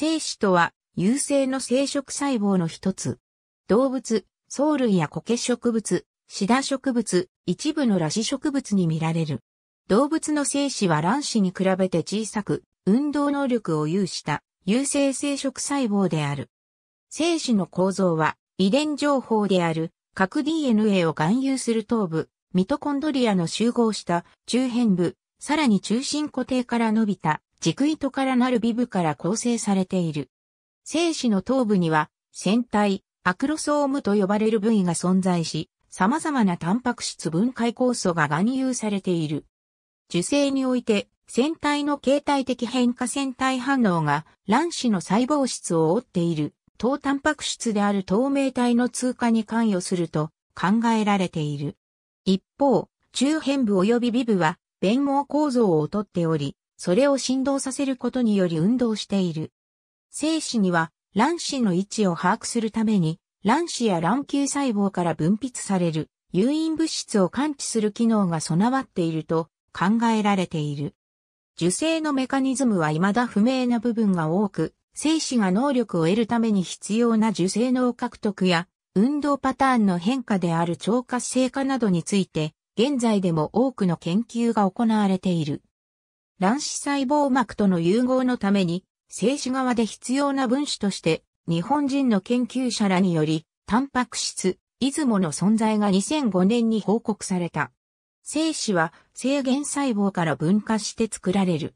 精子とは、有性の生殖細胞の一つ。動物、藻類や苔植物、シダ植物、一部の裸子植物に見られる。動物の精子は卵子に比べて小さく、運動能力を有した有性生殖細胞である。精子の構造は、遺伝情報である核 DNA を含有する頭部、ミトコンドリアの集合した中辺部、さらに中心固定から伸びた軸糸からなるビブから構成されている。精子の頭部には、腺体、アクロソームと呼ばれる部位が存在し、様々なタンパク質分解酵素が含有されている。受精において、腺体の形態的変化腺体反応が卵子の細胞質を覆っている、糖タンパク質である透明体の通過に関与すると考えられている。一方、中辺部及び尾部は、弁毛構造をとっており、それを振動させることにより運動している。精子には卵子の位置を把握するために、卵子や卵球細胞から分泌される誘引物質を感知する機能が備わっていると考えられている。受精のメカニズムは未だ不明な部分が多く、精子が能力を得るために必要な受精能獲得や運動パターンの変化である超活性化などについて、現在でも多くの研究が行われている。卵子細胞膜との融合のために、精子側で必要な分子として、日本人の研究者らにより、タンパク質、出雲の存在が2005年に報告された。精子は制限細胞から分化して作られる。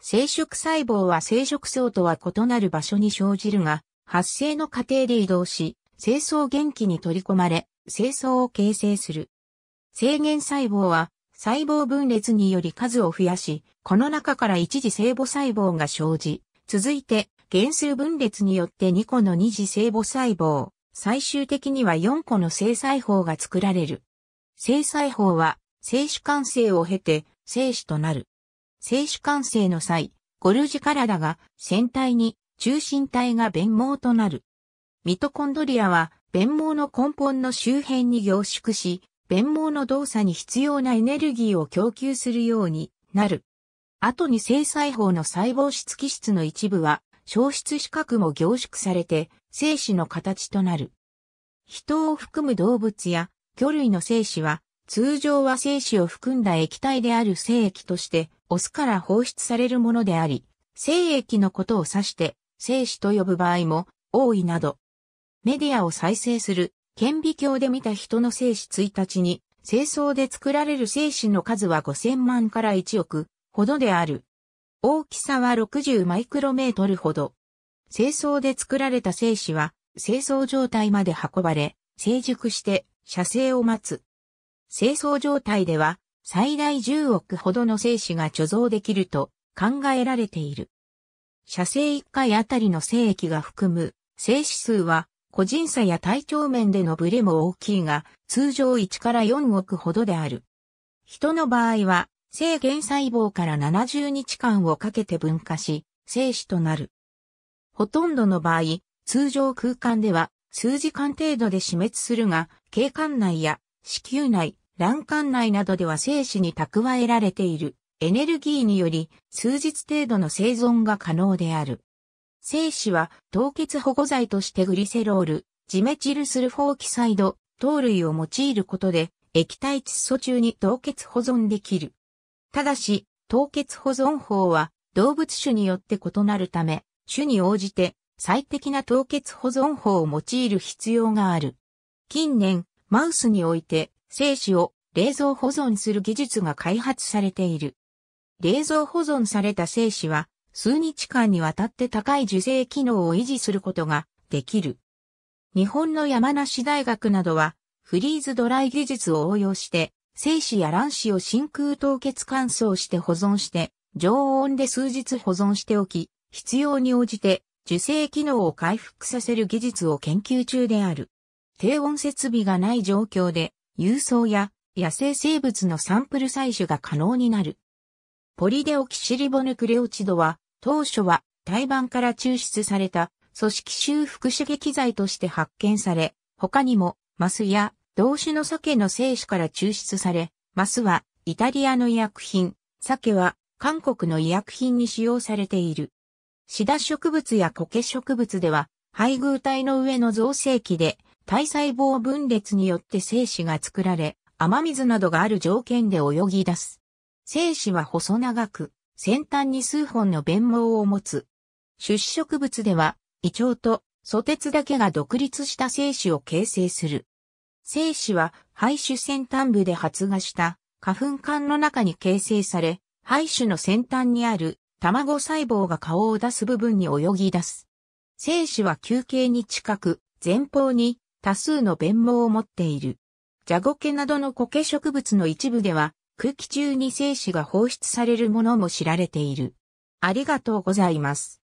生殖細胞は生殖層とは異なる場所に生じるが、発生の過程で移動し、精巣元気に取り込まれ、精巣を形成する。制限細胞は細胞分裂により数を増やし、この中から一次生母細胞が生じ、続いて、原数分裂によって2個の二次生母細胞、最終的には4個の生細胞が作られる。生細胞は、精子完成を経て、精子となる。精子完成の際、ゴルジ体が先体に、中心体が弁毛となる。ミトコンドリアは、弁毛の根本の周辺に凝縮し、弁毛の動作に必要なエネルギーを供給するようになる。後に制細胞の細胞質基質の一部は消失資格も凝縮されて精子の形となる。人を含む動物や魚類の精子は通常は精子を含んだ液体である精液としてオスから放出されるものであり、精液のことを指して精子と呼ぶ場合も多いなど、メディアを再生する顕微鏡で見た人の生死1日に、清掃で作られる生死の数は5000万から1億ほどである。大きさは60マイクロメートルほど。清掃で作られた生死は、清掃状態まで運ばれ、成熟して射精を待つ。清掃状態では、最大10億ほどの精子が貯蔵できると考えられている。射精1回あたりの精液が含む精子数は個人差や体調面でのブレも大きいが、通常1から4億ほどである。人の場合は、性原細胞から70日間をかけて分化し、精子となる。ほとんどの場合、通常空間では数時間程度で死滅するが、経管内や子宮内、卵管内などでは精子に蓄えられているエネルギーにより数日程度の生存が可能である。精子は凍結保護剤としてグリセロール、ジメチルスルフォーキサイド、糖類を用いることで液体窒素中に凍結保存できる。ただし、凍結保存法は動物種によって異なるため、種に応じて最適な凍結保存法を用いる必要がある。近年、マウスにおいて精子を冷蔵保存する技術が開発されている。冷蔵保存された精子は数日間にわたって高い受精機能を維持することができる。日本の山梨大学などは、フリーズドライ技術を応用して、精子や卵子を真空凍結乾燥して保存して、常温で数日保存しておき、必要に応じて受精機能を回復させる技術を研究中である。低温設備がない状況で、郵送や野生生物のサンプル採取が可能になる。ポリデオキシリボヌクレオチドは当初は胎盤から抽出された組織修復刺激剤として発見され、他にもマスや同種の鮭の精子から抽出され、マスはイタリアの医薬品、鮭は韓国の医薬品に使用されている。シダ植物やコケ植物では配偶体の上の造成器で体細胞分裂によって精子が作られ、雨水などがある条件で泳ぎ出す。精子は細長く、先端に数本の弁毛を持つ。種子植物では、胃腸と素鉄だけが独立した精子を形成する。精子は、肺種先端部で発芽した花粉管の中に形成され、肺種の先端にある卵細胞が顔を出す部分に泳ぎ出す。精子は球形に近く、前方に多数の弁毛を持っている。ジャゴケなどの苔植物の一部では、空気中に精子が放出されるものも知られている。ありがとうございます。